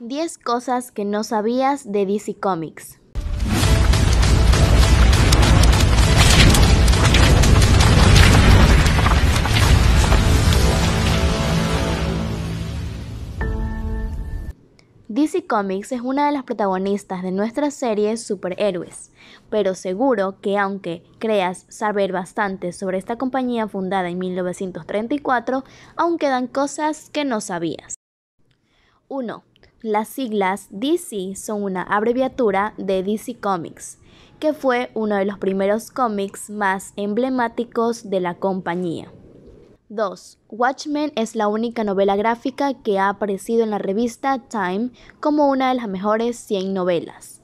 10 cosas que no sabías de DC Comics. DC Comics es una de las protagonistas de nuestra serie Superhéroes, pero seguro que aunque creas saber bastante sobre esta compañía fundada en 1934, aún quedan cosas que no sabías. 1. Las siglas DC son una abreviatura de DC Comics, que fue uno de los primeros cómics más emblemáticos de la compañía. 2. Watchmen es la única novela gráfica que ha aparecido en la revista Time como una de las mejores 100 novelas.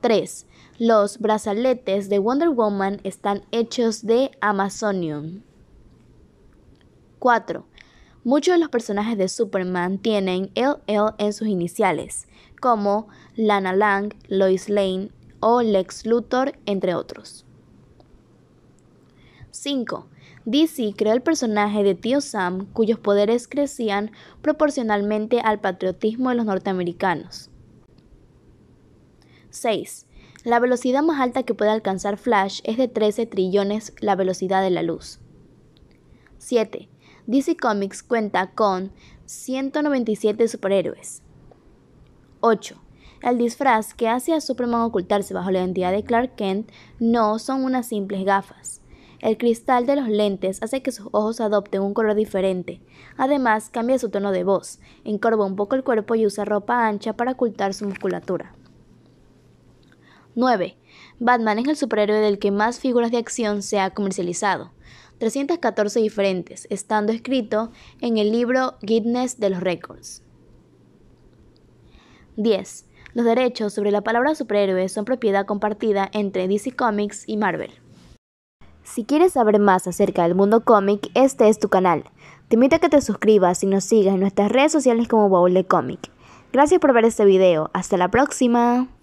3. Los brazaletes de Wonder Woman están hechos de Amazonium. 4. Muchos de los personajes de Superman tienen LL en sus iniciales, como Lana Lang, Lois Lane o Lex Luthor, entre otros. 5. DC creó el personaje de Tío Sam, cuyos poderes crecían proporcionalmente al patriotismo de los norteamericanos. 6. La velocidad más alta que puede alcanzar Flash es de 13 trillones la velocidad de la luz. 7. DC Comics cuenta con 197 superhéroes. 8. El disfraz que hace a Superman ocultarse bajo la identidad de Clark Kent no son unas simples gafas. El cristal de los lentes hace que sus ojos adopten un color diferente. Además, cambia su tono de voz, encorva un poco el cuerpo y usa ropa ancha para ocultar su musculatura. 9. Batman es el superhéroe del que más figuras de acción se ha comercializado. 314 diferentes, estando escrito en el libro Guinness de los Records. 10. Los derechos sobre la palabra superhéroe son propiedad compartida entre DC Comics y Marvel. Si quieres saber más acerca del mundo cómic, este es tu canal. Te invito a que te suscribas y nos sigas en nuestras redes sociales como Baúl de Cómic. Gracias por ver este video. Hasta la próxima.